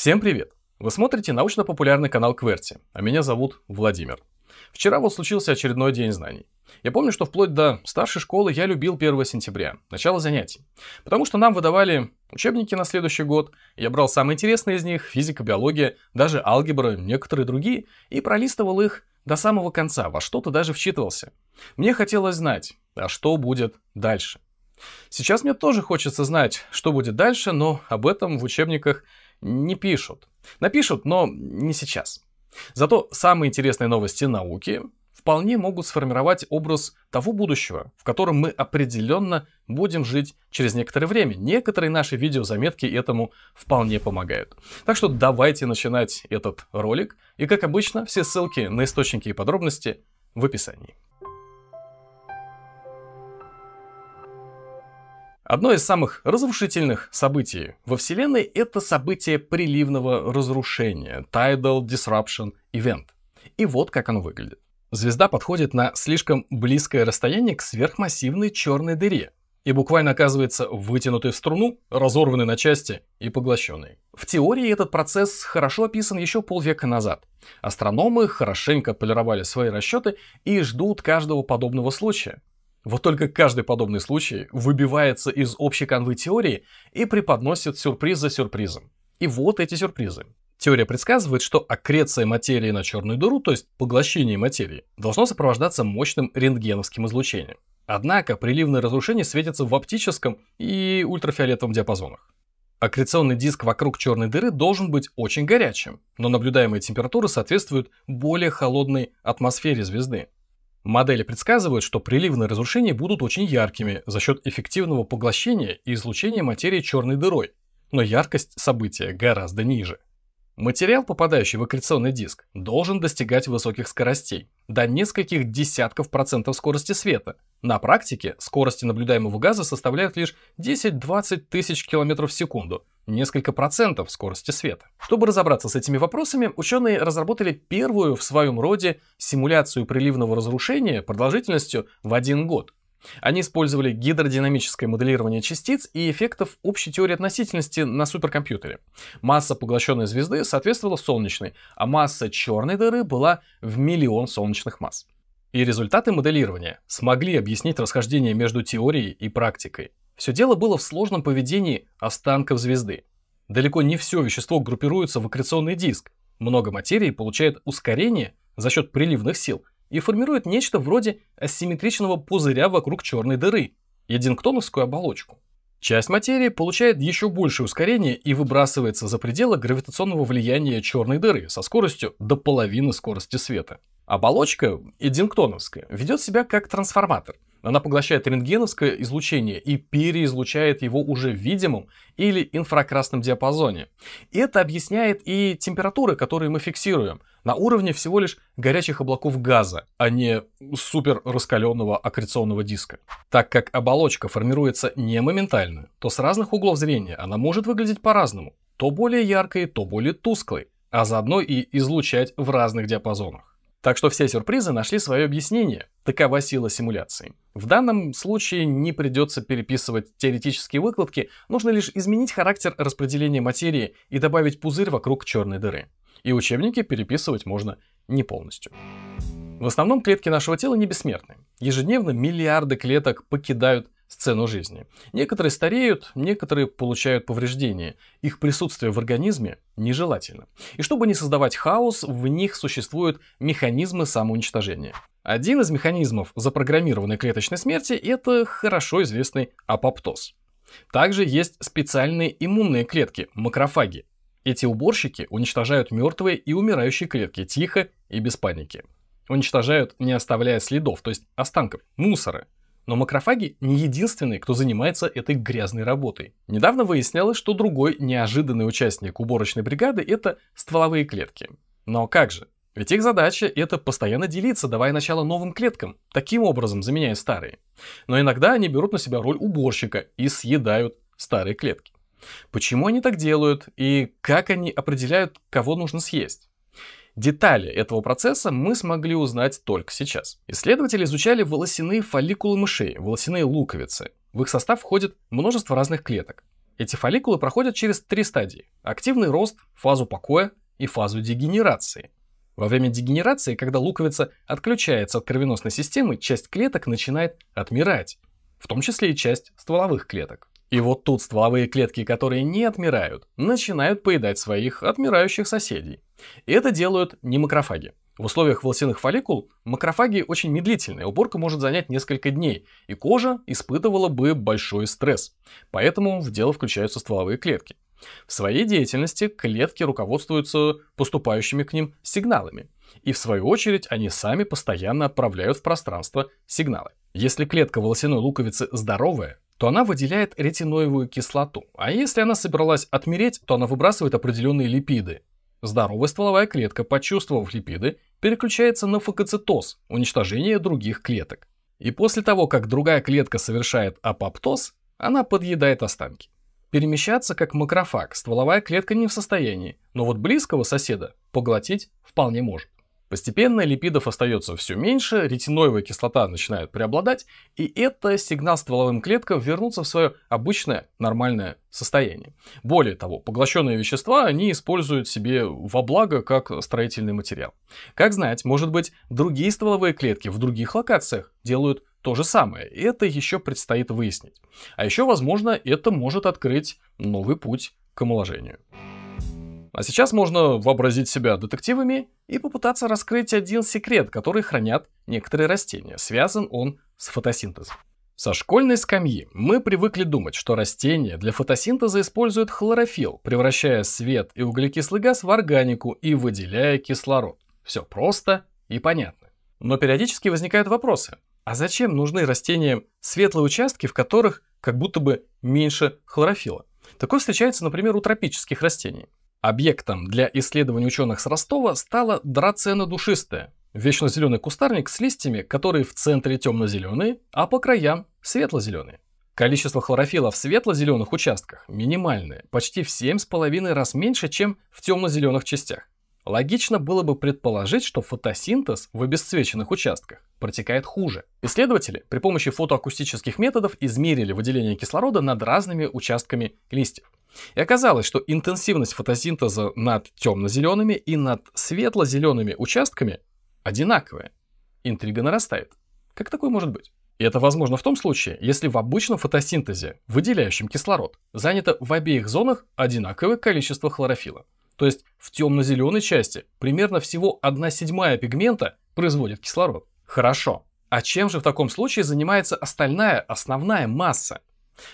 Всем привет! Вы смотрите научно-популярный канал Кверти, а меня зовут Владимир. Вчера вот случился очередной день знаний. Я помню, что вплоть до старшей школы я любил 1 сентября, начало занятий, потому что нам выдавали учебники на следующий год, я брал самые интересные из них, физика, биология, даже алгебра, некоторые другие, и пролистывал их до самого конца, во что-то даже вчитывался. Мне хотелось знать, а что будет дальше. Сейчас мне тоже хочется знать, что будет дальше, но об этом в учебниках не пишут. Напишут, но не сейчас. Зато самые интересные новости науки вполне могут сформировать образ того будущего, в котором мы определенно будем жить через некоторое время. Некоторые наши видеозаметки этому вполне помогают. Так что давайте начинать этот ролик. И как обычно, все ссылки на источники и подробности в описании. Одно из самых разрушительных событий во Вселенной – это событие приливного разрушения, Tidal Disruption Event. И вот как оно выглядит. Звезда подходит на слишком близкое расстояние к сверхмассивной черной дыре и буквально оказывается вытянутой в струну, разорванной на части и поглощенной. В теории этот процесс хорошо описан еще полвека назад. Астрономы хорошенько полировали свои расчеты и ждут каждого подобного случая. Вот только каждый подобный случай выбивается из общей канвы теории и преподносит сюрприз за сюрпризом. И вот эти сюрпризы. Теория предсказывает, что аккреция материи на черную дыру, то есть поглощение материи, должно сопровождаться мощным рентгеновским излучением. Однако приливное разрушение светится в оптическом и ультрафиолетовом диапазонах. Аккреционный диск вокруг черной дыры должен быть очень горячим, но наблюдаемые температуры соответствуют более холодной атмосфере звезды, Модели предсказывают, что приливные разрушения будут очень яркими за счет эффективного поглощения и излучения материи черной дырой, но яркость события гораздо ниже. Материал, попадающий в аккреционный диск, должен достигать высоких скоростей, до нескольких десятков процентов скорости света. На практике скорости наблюдаемого газа составляют лишь 10-20 тысяч километров в секунду, несколько процентов скорости света. Чтобы разобраться с этими вопросами, ученые разработали первую в своем роде симуляцию приливного разрушения продолжительностью в один год. Они использовали гидродинамическое моделирование частиц и эффектов общей теории относительности на суперкомпьютере. Масса поглощенной звезды соответствовала солнечной, а масса черной дыры была в миллион солнечных масс. И результаты моделирования смогли объяснить расхождение между теорией и практикой. Все дело было в сложном поведении останков звезды. Далеко не все вещество группируется в аккреционный диск. Много материи получает ускорение за счет приливных сил и формирует нечто вроде асимметричного пузыря вокруг черной дыры, единктоновскую оболочку. Часть материи получает еще большее ускорение и выбрасывается за пределы гравитационного влияния черной дыры со скоростью до половины скорости света. Оболочка, эдингтоновская, ведет себя как трансформатор – она поглощает рентгеновское излучение и переизлучает его уже в видимом или инфракрасном диапазоне. это объясняет и температуры, которые мы фиксируем, на уровне всего лишь горячих облаков газа, а не супер раскаленного аккреционного диска. Так как оболочка формируется не моментально, то с разных углов зрения она может выглядеть по-разному, то более яркой, то более тусклой, а заодно и излучать в разных диапазонах. Так что все сюрпризы нашли свое объяснение. Такова сила симуляции. В данном случае не придется переписывать теоретические выкладки, нужно лишь изменить характер распределения материи и добавить пузырь вокруг черной дыры. И учебники переписывать можно не полностью. В основном клетки нашего тела не бессмертны. Ежедневно миллиарды клеток покидают сцену жизни. Некоторые стареют, некоторые получают повреждения. Их присутствие в организме нежелательно. И чтобы не создавать хаос, в них существуют механизмы самоуничтожения. Один из механизмов запрограммированной клеточной смерти – это хорошо известный апоптоз. Также есть специальные иммунные клетки – макрофаги. Эти уборщики уничтожают мертвые и умирающие клетки тихо и без паники. Уничтожают, не оставляя следов, то есть останков, мусора – но макрофаги не единственные, кто занимается этой грязной работой. Недавно выяснялось, что другой неожиданный участник уборочной бригады – это стволовые клетки. Но как же? Ведь их задача – это постоянно делиться, давая начало новым клеткам, таким образом заменяя старые. Но иногда они берут на себя роль уборщика и съедают старые клетки. Почему они так делают и как они определяют, кого нужно съесть? Детали этого процесса мы смогли узнать только сейчас. Исследователи изучали волосяные фолликулы мышей, волосяные луковицы. В их состав входит множество разных клеток. Эти фолликулы проходят через три стадии – активный рост, фазу покоя и фазу дегенерации. Во время дегенерации, когда луковица отключается от кровеносной системы, часть клеток начинает отмирать, в том числе и часть стволовых клеток. И вот тут стволовые клетки, которые не отмирают, начинают поедать своих отмирающих соседей. И это делают не макрофаги. В условиях волосяных фолликул макрофаги очень медлительные, уборка может занять несколько дней, и кожа испытывала бы большой стресс. Поэтому в дело включаются стволовые клетки. В своей деятельности клетки руководствуются поступающими к ним сигналами, и в свою очередь они сами постоянно отправляют в пространство сигналы. Если клетка волосяной луковицы здоровая, то она выделяет ретиноевую кислоту, а если она собралась отмереть, то она выбрасывает определенные липиды. Здоровая стволовая клетка, почувствовав липиды, переключается на фагоцитоз, уничтожение других клеток. И после того, как другая клетка совершает апоптоз, она подъедает останки. Перемещаться как макрофаг стволовая клетка не в состоянии, но вот близкого соседа поглотить вполне может. Постепенно липидов остается все меньше, ретиноевая кислота начинает преобладать, и это сигнал стволовым клеткам вернуться в свое обычное нормальное состояние. Более того, поглощенные вещества они используют себе во благо как строительный материал. Как знать, может быть, другие стволовые клетки в других локациях делают то же самое. Это еще предстоит выяснить. А еще, возможно, это может открыть новый путь к омоложению. А сейчас можно вообразить себя детективами и попытаться раскрыть один секрет, который хранят некоторые растения. Связан он с фотосинтезом. Со школьной скамьи мы привыкли думать, что растения для фотосинтеза используют хлорофилл, превращая свет и углекислый газ в органику и выделяя кислород. Все просто и понятно. Но периодически возникают вопросы. А зачем нужны растениям светлые участки, в которых как будто бы меньше хлорофила? Такое встречается, например, у тропических растений. Объектом для исследований ученых с Ростова стала драцена душистая, вечно зеленый кустарник с листьями, которые в центре темно-зеленые, а по краям светло-зеленые. Количество хлорофилла в светло-зеленых участках минимальное, почти в 7,5 раз меньше, чем в темно-зеленых частях. Логично было бы предположить, что фотосинтез в обесцвеченных участках протекает хуже. Исследователи при помощи фотоакустических методов измерили выделение кислорода над разными участками листьев. И оказалось, что интенсивность фотосинтеза над темно-зелеными и над светло-зелеными участками одинаковая. Интрига нарастает. Как такое может быть? И это возможно в том случае, если в обычном фотосинтезе, выделяющем кислород, занято в обеих зонах одинаковое количество хлорофила. То есть в темно-зеленой части примерно всего 1 седьмая пигмента производит кислород. Хорошо. А чем же в таком случае занимается остальная, основная масса?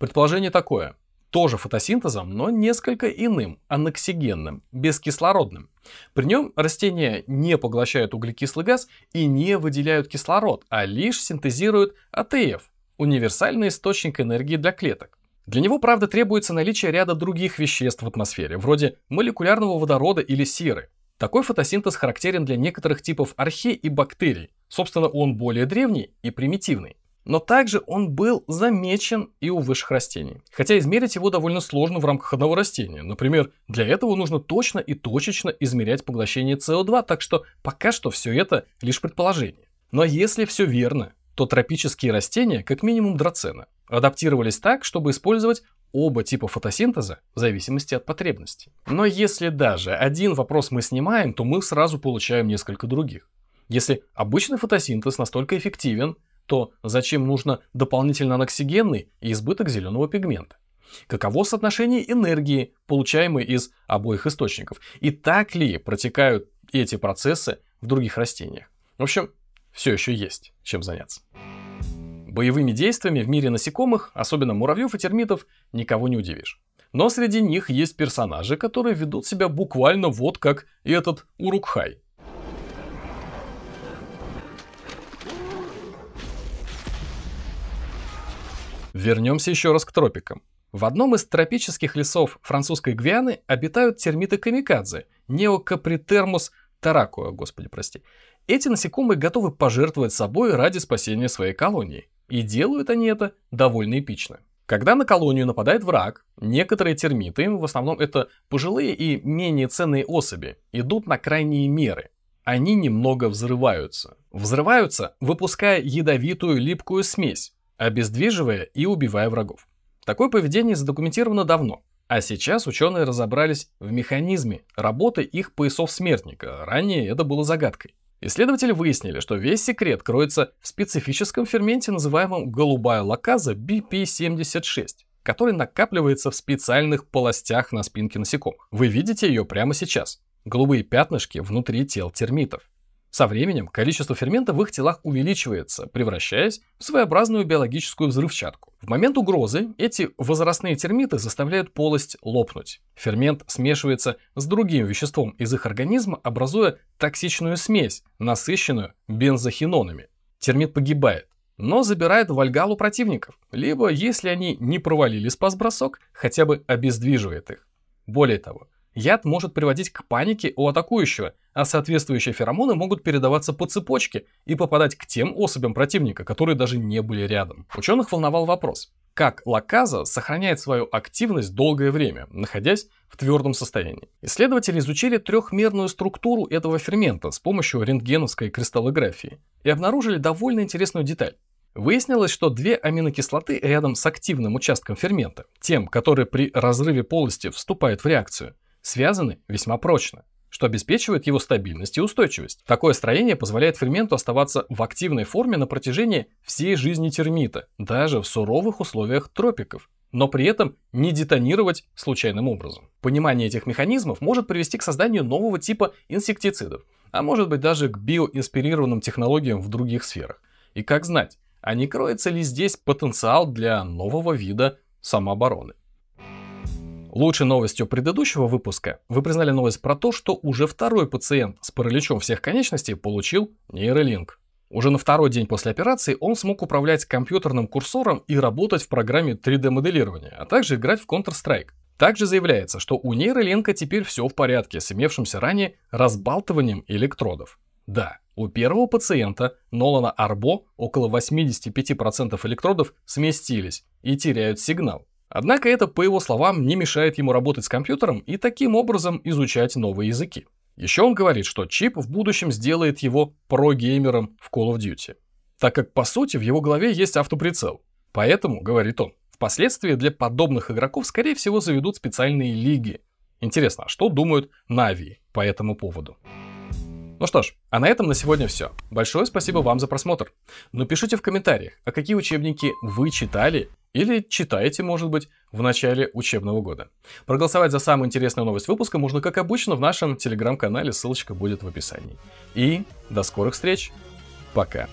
Предположение такое тоже фотосинтезом, но несколько иным, аноксигенным, бескислородным. При нем растения не поглощают углекислый газ и не выделяют кислород, а лишь синтезируют АТФ – универсальный источник энергии для клеток. Для него, правда, требуется наличие ряда других веществ в атмосфере, вроде молекулярного водорода или серы. Такой фотосинтез характерен для некоторых типов архей и бактерий. Собственно, он более древний и примитивный но также он был замечен и у высших растений. Хотя измерить его довольно сложно в рамках одного растения. Например, для этого нужно точно и точечно измерять поглощение СО2, так что пока что все это лишь предположение. Но если все верно, то тропические растения, как минимум драцена, адаптировались так, чтобы использовать оба типа фотосинтеза в зависимости от потребностей. Но если даже один вопрос мы снимаем, то мы сразу получаем несколько других. Если обычный фотосинтез настолько эффективен, то зачем нужно дополнительно аноксигенный и избыток зеленого пигмента? Каково соотношение энергии, получаемой из обоих источников? И так ли протекают эти процессы в других растениях? В общем, все еще есть чем заняться. Боевыми действиями в мире насекомых, особенно муравьев и термитов, никого не удивишь. Но среди них есть персонажи, которые ведут себя буквально вот как этот Урукхай, Вернемся еще раз к тропикам. В одном из тропических лесов французской Гвианы обитают термиты-камикадзе, неокапритермус таракуа, господи прости. Эти насекомые готовы пожертвовать собой ради спасения своей колонии. И делают они это довольно эпично. Когда на колонию нападает враг, некоторые термиты, в основном это пожилые и менее ценные особи, идут на крайние меры. Они немного взрываются. Взрываются, выпуская ядовитую липкую смесь, обездвиживая и убивая врагов. Такое поведение задокументировано давно, а сейчас ученые разобрались в механизме работы их поясов смертника, ранее это было загадкой. Исследователи выяснили, что весь секрет кроется в специфическом ферменте, называемом голубая лаказа BP76, который накапливается в специальных полостях на спинке насекомых. Вы видите ее прямо сейчас. Голубые пятнышки внутри тел термитов. Со временем количество фермента в их телах увеличивается, превращаясь в своеобразную биологическую взрывчатку. В момент угрозы эти возрастные термиты заставляют полость лопнуть. Фермент смешивается с другим веществом из их организма, образуя токсичную смесь, насыщенную бензохинонами. Термит погибает, но забирает вальгалу противников, либо, если они не провалили спас-бросок, хотя бы обездвиживает их. Более того, Яд может приводить к панике у атакующего, а соответствующие феромоны могут передаваться по цепочке и попадать к тем особям противника, которые даже не были рядом. Ученых волновал вопрос, как лаказа сохраняет свою активность долгое время, находясь в твердом состоянии. Исследователи изучили трехмерную структуру этого фермента с помощью рентгеновской кристаллографии и обнаружили довольно интересную деталь. Выяснилось, что две аминокислоты рядом с активным участком фермента, тем, который при разрыве полости вступает в реакцию – связаны весьма прочно что обеспечивает его стабильность и устойчивость. Такое строение позволяет ферменту оставаться в активной форме на протяжении всей жизни термита, даже в суровых условиях тропиков, но при этом не детонировать случайным образом. Понимание этих механизмов может привести к созданию нового типа инсектицидов, а может быть даже к биоинспирированным технологиям в других сферах. И как знать, а не кроется ли здесь потенциал для нового вида самообороны? Лучшей новостью предыдущего выпуска вы признали новость про то, что уже второй пациент с параличом всех конечностей получил нейролинк. Уже на второй день после операции он смог управлять компьютерным курсором и работать в программе 3D-моделирования, а также играть в Counter-Strike. Также заявляется, что у нейролинка теперь все в порядке с имевшимся ранее разбалтыванием электродов. Да, у первого пациента Нолана Арбо около 85% электродов сместились и теряют сигнал. Однако это, по его словам, не мешает ему работать с компьютером и таким образом изучать новые языки. Еще он говорит, что чип в будущем сделает его про-геймером в Call of Duty, так как по сути в его голове есть автоприцел. Поэтому, говорит он, впоследствии для подобных игроков скорее всего заведут специальные лиги. Интересно, а что думают Нави по этому поводу? Ну что ж, а на этом на сегодня все. Большое спасибо вам за просмотр. Напишите в комментариях, а какие учебники вы читали или читаете, может быть, в начале учебного года. Проголосовать за самую интересную новость выпуска можно, как обычно, в нашем телеграм-канале, ссылочка будет в описании. И до скорых встреч. Пока.